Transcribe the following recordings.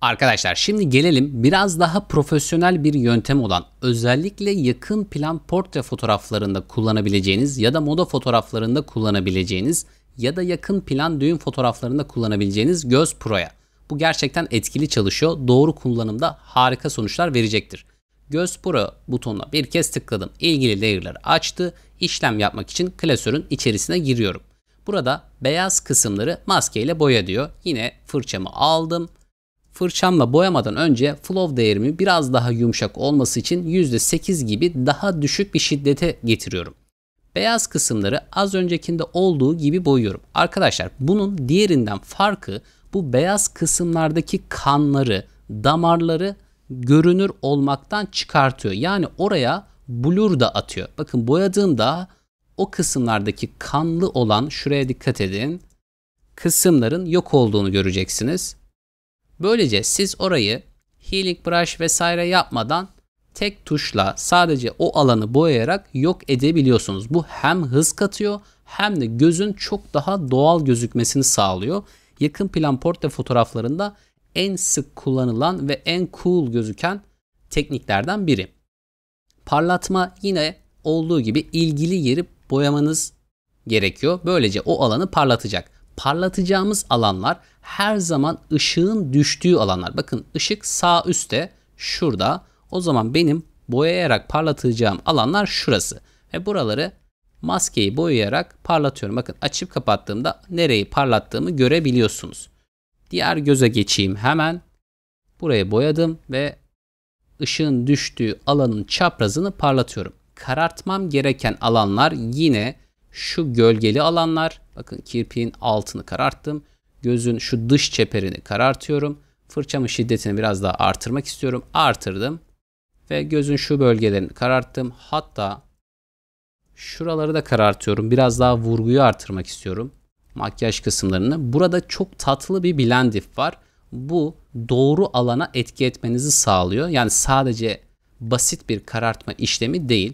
Arkadaşlar şimdi gelelim biraz daha profesyonel bir yöntem olan özellikle yakın plan portre fotoğraflarında kullanabileceğiniz ya da moda fotoğraflarında kullanabileceğiniz ya da yakın plan düğün fotoğraflarında kullanabileceğiniz Göz Pro'ya. Bu gerçekten etkili çalışıyor. Doğru kullanımda harika sonuçlar verecektir. Göz Pro butonuna bir kez tıkladım. İlgili layer'ları açtı. İşlem yapmak için klasörün içerisine giriyorum. Burada beyaz kısımları maskeyle boya diyor. Yine fırçamı aldım fırçamla boyamadan önce flow değerimi biraz daha yumuşak olması için %8 gibi daha düşük bir şiddete getiriyorum. Beyaz kısımları az öncekinde olduğu gibi boyuyorum. Arkadaşlar bunun diğerinden farkı bu beyaz kısımlardaki kanları, damarları görünür olmaktan çıkartıyor. Yani oraya blur da atıyor. Bakın boyadığımda o kısımlardaki kanlı olan şuraya dikkat edin. Kısımların yok olduğunu göreceksiniz. Böylece siz orayı healing brush vesaire yapmadan tek tuşla sadece o alanı boyayarak yok edebiliyorsunuz. Bu hem hız katıyor hem de gözün çok daha doğal gözükmesini sağlıyor. Yakın plan portre fotoğraflarında en sık kullanılan ve en cool gözüken tekniklerden biri. Parlatma yine olduğu gibi ilgili yeri boyamanız gerekiyor. Böylece o alanı parlatacak parlatacağımız alanlar her zaman ışığın düştüğü alanlar. Bakın ışık sağ üstte şurada. O zaman benim boyayarak parlatacağım alanlar şurası. Ve buraları maskeyi boyayarak parlatıyorum. Bakın açıp kapattığımda nereyi parlattığımı görebiliyorsunuz. Diğer göze geçeyim hemen. burayı boyadım ve ışığın düştüğü alanın çaprazını parlatıyorum. Karartmam gereken alanlar yine şu gölgeli alanlar Bakın kirpiğin altını kararttım. Gözün şu dış çeperini karartıyorum. Fırçamın şiddetini biraz daha artırmak istiyorum. Artırdım. Ve gözün şu bölgelerini kararttım. Hatta şuraları da karartıyorum. Biraz daha vurguyu artırmak istiyorum. Makyaj kısımlarını. Burada çok tatlı bir blendif var. Bu doğru alana etki etmenizi sağlıyor. Yani sadece basit bir karartma işlemi değil.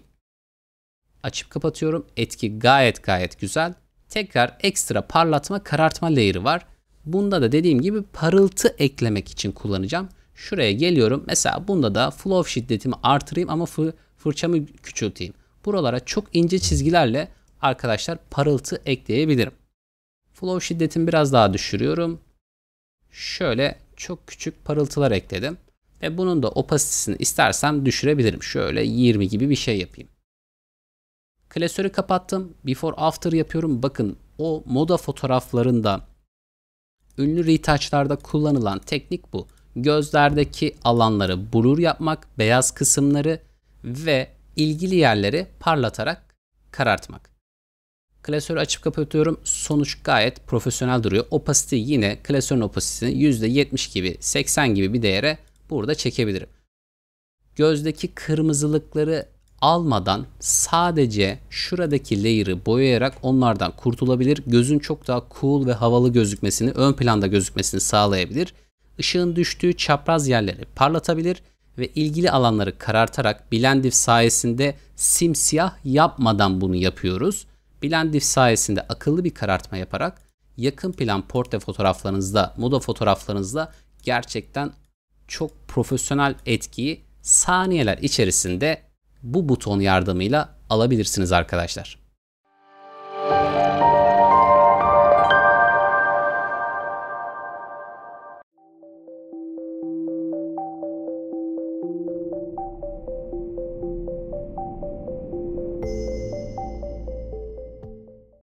Açıp kapatıyorum. Etki gayet gayet güzel tekrar ekstra parlatma karartma layer'ı var. Bunda da dediğim gibi parıltı eklemek için kullanacağım. Şuraya geliyorum. Mesela bunda da flow şiddetimi artırayım ama fır, fırçamı küçülteyim. Buralara çok ince çizgilerle arkadaşlar parıltı ekleyebilirim. Flow şiddetimi biraz daha düşürüyorum. Şöyle çok küçük parıltılar ekledim. Ve bunun da opasitesini istersem düşürebilirim. Şöyle 20 gibi bir şey yapayım. Klasörü kapattım. Before after yapıyorum. Bakın o moda fotoğraflarında ünlü retouchlarda kullanılan teknik bu. Gözlerdeki alanları blur yapmak, beyaz kısımları ve ilgili yerleri parlatarak karartmak. Klasörü açıp kapatıyorum. Sonuç gayet profesyonel duruyor. Opacity yine klasörün opasitesini %70 gibi, 80 gibi bir değere burada çekebilirim. Gözdeki kırmızılıkları almadan sadece şuradaki layer'ı boyayarak onlardan kurtulabilir. Gözün çok daha cool ve havalı gözükmesini, ön planda gözükmesini sağlayabilir. Işığın düştüğü çapraz yerleri parlatabilir ve ilgili alanları karartarak Blendif sayesinde simsiyah yapmadan bunu yapıyoruz. Blendif sayesinde akıllı bir karartma yaparak yakın plan portre fotoğraflarınızda, moda fotoğraflarınızda gerçekten çok profesyonel etkiyi saniyeler içerisinde bu buton yardımıyla alabilirsiniz arkadaşlar.